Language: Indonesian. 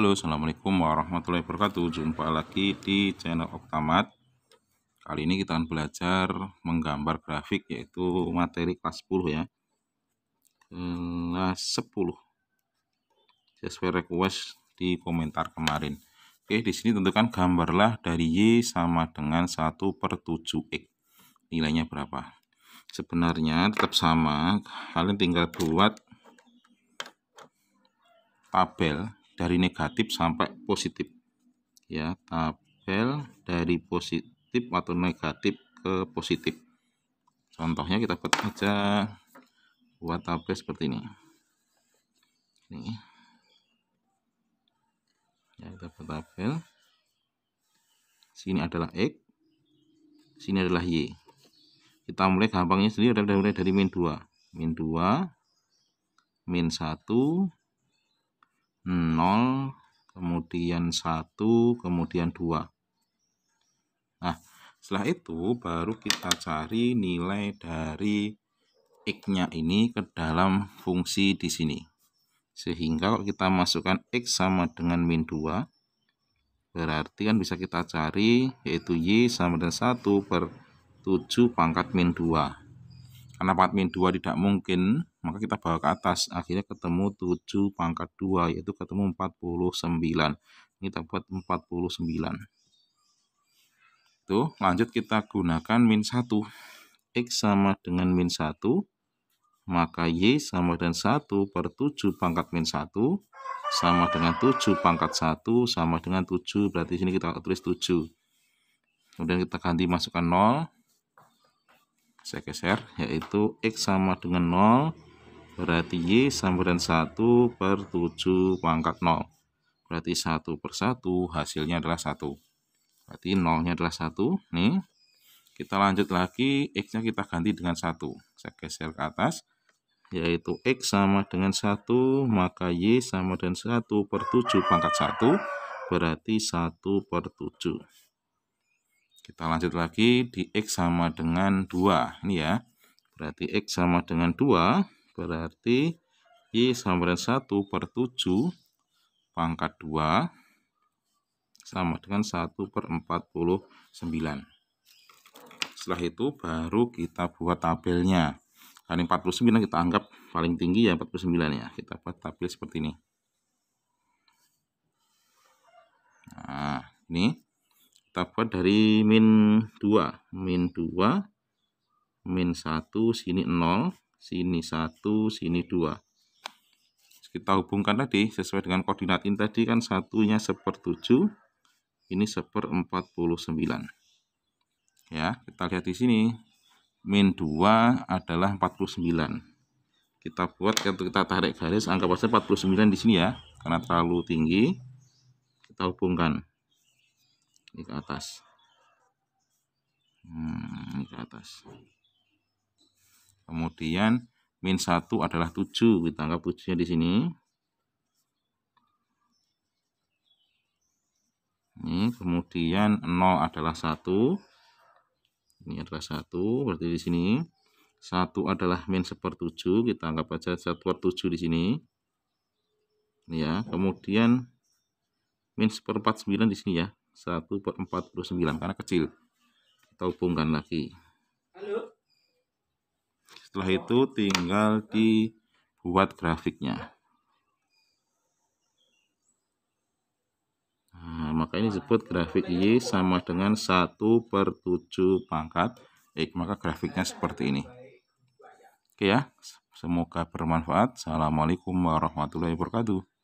Halo assalamualaikum warahmatullahi wabarakatuh jumpa lagi di channel Oktamat kali ini kita akan belajar menggambar grafik yaitu materi kelas 10 ya kelas 10 sesuai request di komentar kemarin Oke di sini tentukan gambarlah dari Y sama dengan 1 per 7X nilainya berapa sebenarnya tetap sama kalian tinggal buat tabel dari negatif sampai positif ya tabel dari positif atau negatif ke positif contohnya kita buat aja buat tabel seperti ini ini ya kita buat tabel sini adalah X sini adalah Y kita mulai gampangnya sendiri adalah dari min 2 min 2 min 1 0 kemudian 1 kemudian 2 nah setelah itu baru kita cari nilai dari x-nya ini ke dalam fungsi di sini sehingga kalau kita masukkan x sama dengan min 2 berarti kan bisa kita cari yaitu Y sama dengan 1 per 7 pangkat min 2 karena pangkat min 2 tidak mungkin maka kita bawa ke atas akhirnya ketemu 7 pangkat 2 yaitu ketemu 49 ini kita buat 49 tuh lanjut kita gunakan min 1 X sama dengan min 1 maka Y sama dengan 1 per 7 pangkat min 1 sama dengan 7 pangkat 1 sama dengan 7 berarti sini kita tulis 7 kemudian kita ganti masukkan 0 saya geser yaitu X sama dengan 0 Berarti Y sama dengan 1 per 7 pangkat 0. Berarti 1 per 1 hasilnya adalah 1. Berarti 0-nya adalah 1. Nih, kita lanjut lagi. X-nya kita ganti dengan 1. Saya geser ke atas. Yaitu X sama dengan 1, maka Y sama dengan 1 per 7 pangkat 1. Berarti 1 per 7. Kita lanjut lagi di X sama dengan 2. Ini ya. Berarti X sama dengan 2 Berarti Y sama dengan 1 per 7 pangkat 2 sama dengan 1 per 49. Setelah itu baru kita buat tabelnya. Kali 49 kita anggap paling tinggi ya 49 ya. Kita buat tabel seperti ini. Nah, ini kita buat dari min 2. Min 2, min 1, sini 0, sini satu sini dua kita hubungkan tadi sesuai dengan koordinat ini tadi kan satunya seper 7 ini seper 49 ya kita lihat di sini min dua adalah 49 kita buat kalau kita tarik garis angka puluh 49 di sini ya karena terlalu tinggi kita hubungkan ini ke atas hmm, ini ke atas Kemudian min 1 adalah 7. Kita anggap 7-nya di sini. Ini, kemudian 0 adalah 1. Ini adalah 1, berarti di sini. 1 adalah min 1 per 7. Kita anggap aja 1 per 7 di sini. Ini ya, kemudian min 1 per 49 di sini ya. 1 per 49, karena kecil. Kita hubungkan lagi. Setelah itu tinggal dibuat grafiknya. Nah, maka ini disebut grafik Y sama dengan 1 per 7 pangkat X. Eh, maka grafiknya seperti ini. Oke ya, semoga bermanfaat. Assalamualaikum warahmatullahi wabarakatuh.